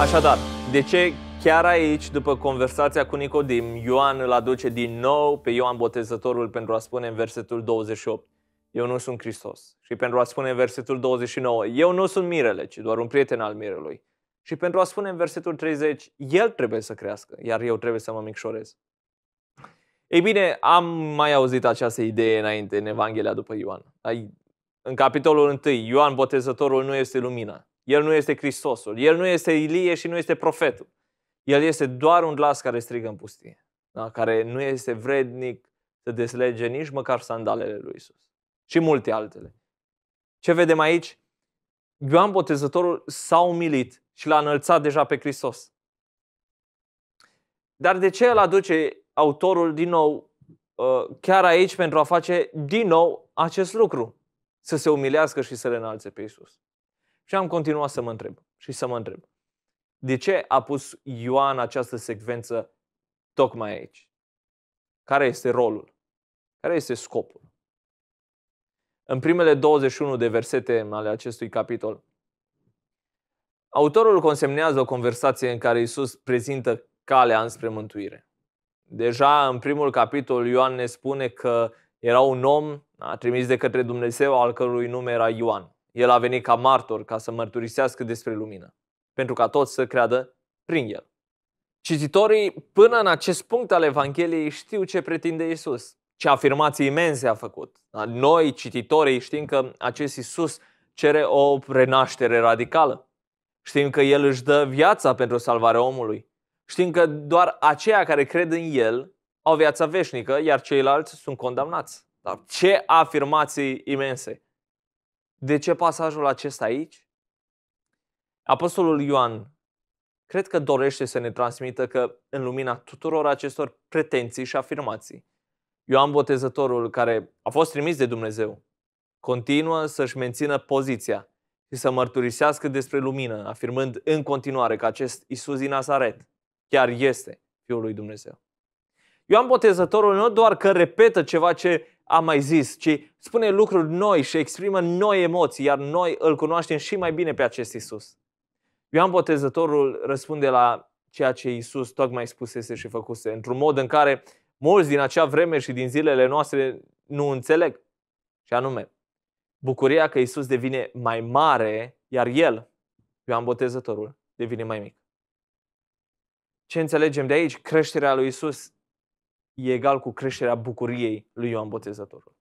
Așadar, de ce chiar aici, după conversația cu Nicodim, Ioan îl aduce din nou pe Ioan Botezătorul pentru a spune în versetul 28, eu nu sunt Hristos. Și pentru a spune în versetul 29, eu nu sunt mirele, ci doar un prieten al mirelui. Și pentru a spune în versetul 30, el trebuie să crească, iar eu trebuie să mă micșorez. Ei bine, am mai auzit această idee înainte în Evanghelia după Ioan. În capitolul 1, Ioan Botezătorul nu este lumina, el nu este Hristosul, El nu este Ilie și nu este profetul. El este doar un glas care strigă în pustie, da? care nu este vrednic să deslege nici măcar sandalele lui Isus. Și multe altele. Ce vedem aici? Ioan Botezătorul s-a umilit și l-a înălțat deja pe Hristos. Dar de ce îl aduce autorul din nou uh, chiar aici pentru a face din nou acest lucru? Să se umilească și să le înalțe pe Isus. Și am continuat să mă întreb și să mă întreb. De ce a pus Ioan această secvență tocmai aici? Care este rolul? Care este scopul? În primele 21 de versete ale acestui capitol, autorul consemnează o conversație în care Isus prezintă calea înspre mântuire. Deja în primul capitol Ioan ne spune că era un om a trimis de către Dumnezeu al cărui nume era Ioan. El a venit ca martor ca să mărturisească despre lumină, pentru ca toți să creadă prin el. Cititorii până în acest punct al Evangheliei știu ce pretinde Isus, ce afirmații imense a făcut. Noi, cititorii, știm că acest Isus cere o renaștere radicală. Știm că El își dă viața pentru salvarea omului. Știm că doar aceia care cred în El au viața veșnică, iar ceilalți sunt condamnați. Dar ce afirmații imense! De ce pasajul acesta aici? Apostolul Ioan cred că dorește să ne transmită că în lumina tuturor acestor pretenții și afirmații, Ioan Botezătorul, care a fost trimis de Dumnezeu, continuă să-și mențină poziția și să mărturisească despre lumină, afirmând în continuare că acest Isus din Nazaret chiar este Fiul lui Dumnezeu. Ioan Botezătorul nu doar că repetă ceva ce am mai zis, ci spune lucruri noi și exprimă noi emoții, iar noi îl cunoaștem și mai bine pe acest Isus. Ioan Botezătorul răspunde la ceea ce Isus tocmai spusese și făcuse, într-un mod în care mulți din acea vreme și din zilele noastre nu înțeleg. Și anume, bucuria că Isus devine mai mare, iar El, Ioan Botezătorul, devine mai mic. Ce înțelegem de aici? Creșterea lui Isus e egal cu creșterea bucuriei lui Ioan Botezătorul.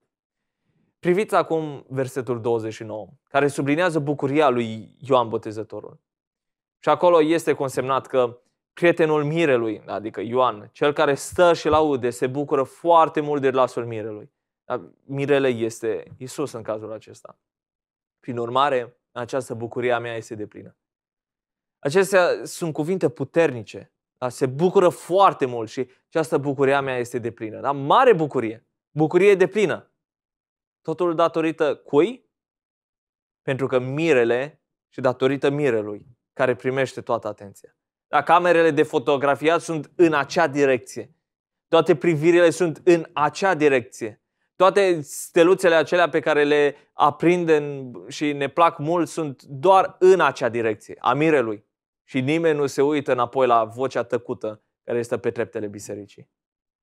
Priviți acum versetul 29, care sublinează bucuria lui Ioan Botezătorul. Și acolo este consemnat că prietenul mirelui, adică Ioan, cel care stă și laude, se bucură foarte mult de glasul mirelui. Mirele este Isus în cazul acesta. Prin urmare, această bucurie a mea este deplină. Acestea sunt cuvinte puternice Ah, se bucură foarte mult și această bucuria mea este de plină. Da? Mare bucurie. Bucurie de plină. Totul datorită cui? Pentru că mirele și datorită mirelui care primește toată atenția. Da, camerele de fotografiat sunt în acea direcție. Toate privirile sunt în acea direcție. Toate steluțele acelea pe care le aprindem și ne plac mult sunt doar în acea direcție, a mirelui. Și nimeni nu se uită înapoi la vocea tăcută care este pe treptele bisericii.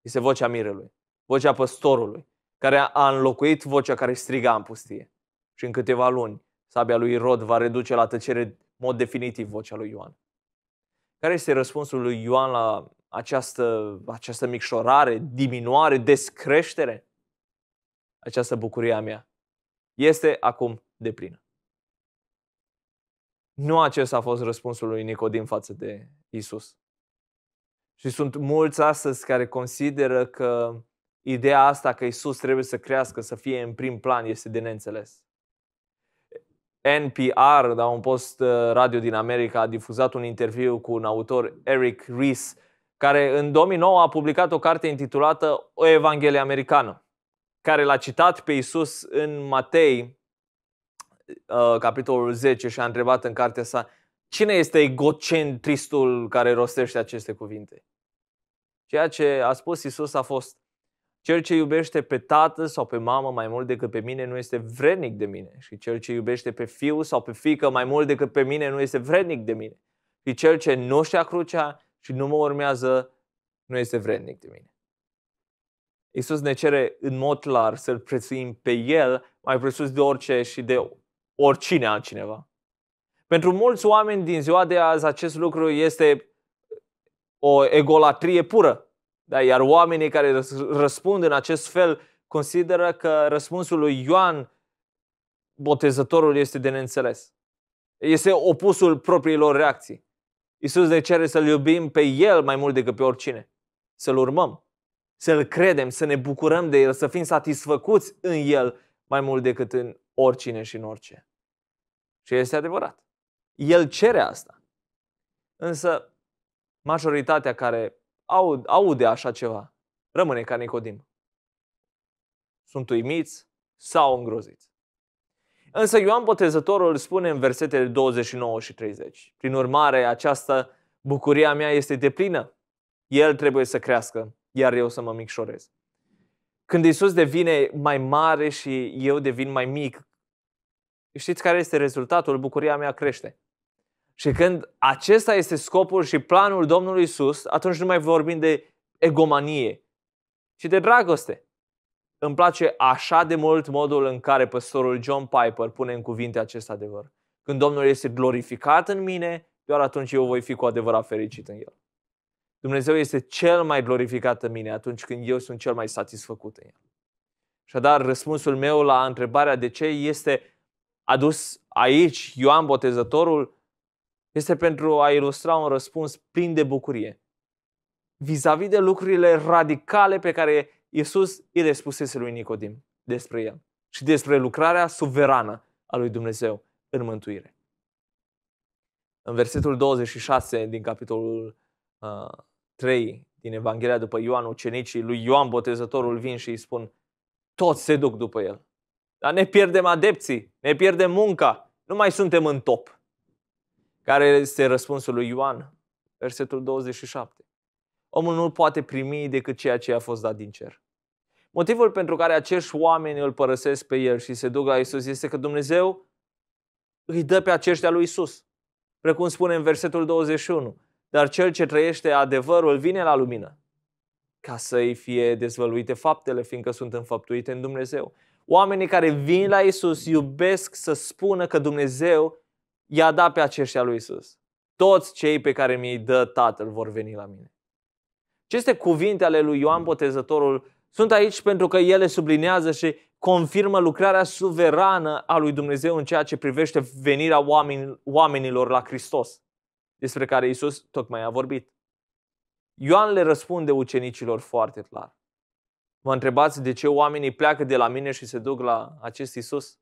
Este vocea mirelui, vocea păstorului, care a înlocuit vocea care striga în pustie. Și în câteva luni, sabia lui Rod va reduce la tăcere mod definitiv vocea lui Ioan. Care este răspunsul lui Ioan la această, această micșorare, diminuare, descreștere? Această bucurie a mea este acum deplină. Nu acesta a fost răspunsul lui Nicodim față de Isus. Și sunt mulți astăzi care consideră că ideea asta că Isus trebuie să crească, să fie în prim plan, este de neînțeles. NPR, da, un post uh, radio din America, a difuzat un interviu cu un autor, Eric Ries, care în 2009 a publicat o carte intitulată O Evanghelie Americană, care l-a citat pe Isus în Matei uh, capitolul 10 și a întrebat în cartea sa cine este egocentristul care rostește aceste cuvinte. Ceea ce a spus Isus a fost cel ce iubește pe tată sau pe mamă mai mult decât pe mine nu este vrednic de mine. Și cel ce iubește pe fiu sau pe fică mai mult decât pe mine nu este vrednic de mine. Și cel ce nu și crucea și nu mă urmează nu este vrednic de mine. Isus ne cere în mod clar să-L prețuim pe El mai presus de orice și de oricine altcineva. Pentru mulți oameni din ziua de azi acest lucru este o egolatrie pură. Da? Iar oamenii care răspund în acest fel consideră că răspunsul lui Ioan Botezătorul este de neînțeles. Este opusul propriilor reacții. Iisus ne cere să-L iubim pe El mai mult decât pe oricine. Să-L urmăm, să-L credem, să ne bucurăm de El, să fim satisfăcuți în El mai mult decât în oricine și în orice. Și este adevărat. El cere asta. Însă majoritatea care aud, aude așa ceva rămâne ca Nicodim. Sunt uimiți sau îngroziți. Însă Ioan Botezătorul spune în versetele 29 și 30. Prin urmare, această bucuria mea este deplină. El trebuie să crească, iar eu să mă micșorez. Când Isus devine mai mare și eu devin mai mic, știți care este rezultatul? Bucuria mea crește. Și când acesta este scopul și planul Domnului Isus, atunci nu mai vorbim de egomanie, ci de dragoste. Îmi place așa de mult modul în care păstorul John Piper pune în cuvinte acest adevăr. Când Domnul este glorificat în mine, doar atunci eu voi fi cu adevărat fericit în el. Dumnezeu este cel mai glorificat în mine atunci când eu sunt cel mai satisfăcut în el. dar răspunsul meu la întrebarea de ce este adus aici Ioan Botezătorul este pentru a ilustra un răspuns plin de bucurie vis-a-vis de lucrurile radicale pe care Iisus îi le spusese lui Nicodim despre el și despre lucrarea suverană a lui Dumnezeu în mântuire. În versetul 26 din capitolul uh, 3 din Evanghelia după Ioan, ucenicii lui Ioan Botezătorul vin și îi spun, toți se duc după el. Dar ne pierdem adepții, ne pierdem munca, nu mai suntem în top. Care este răspunsul lui Ioan? Versetul 27. Omul nu poate primi decât ceea ce a fost dat din cer. Motivul pentru care acești oameni îl părăsesc pe el și se duc la Isus este că Dumnezeu îi dă pe aceștia lui Isus. Precum spune în versetul 21, dar cel ce trăiește adevărul vine la lumină ca să-i fie dezvăluite faptele, fiindcă sunt înfăptuite în Dumnezeu. Oamenii care vin la Isus iubesc să spună că Dumnezeu i-a dat pe aceștia lui Isus. Toți cei pe care mi-i dă Tatăl vor veni la mine. Aceste cuvinte ale lui Ioan Botezătorul sunt aici pentru că ele sublinează și confirmă lucrarea suverană a lui Dumnezeu în ceea ce privește venirea oamenilor la Hristos despre care Isus tocmai a vorbit. Ioan le răspunde ucenicilor foarte clar. Mă întrebați de ce oamenii pleacă de la mine și se duc la acest Isus?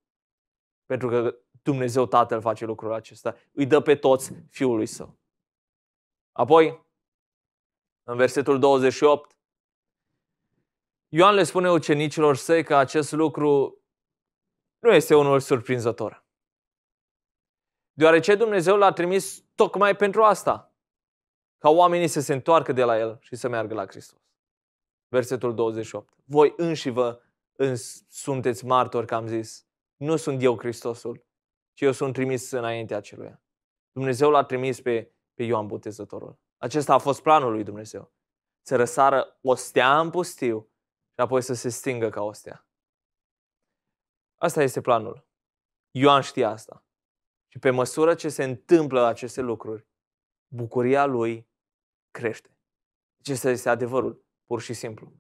Pentru că Dumnezeu Tatăl face lucrul acesta. Îi dă pe toți Fiului Său. Apoi, în versetul 28, Ioan le spune ucenicilor săi că acest lucru nu este unul surprinzător. Deoarece Dumnezeu l-a trimis tocmai pentru asta. Ca oamenii să se întoarcă de la el și să meargă la Hristos. Versetul 28. Voi înși vă îns- sunteți martori, că am zis. Nu sunt eu Hristosul, ci eu sunt trimis înaintea aceluia. Dumnezeu l-a trimis pe, pe Ioan Botezătorul. Acesta a fost planul lui Dumnezeu. Să răsară o stea în pustiu și apoi să se stingă ca o stea. Asta este planul. Ioan știa asta. Și pe măsură ce se întâmplă aceste lucruri, bucuria lui crește. Deci este adevărul, pur și simplu.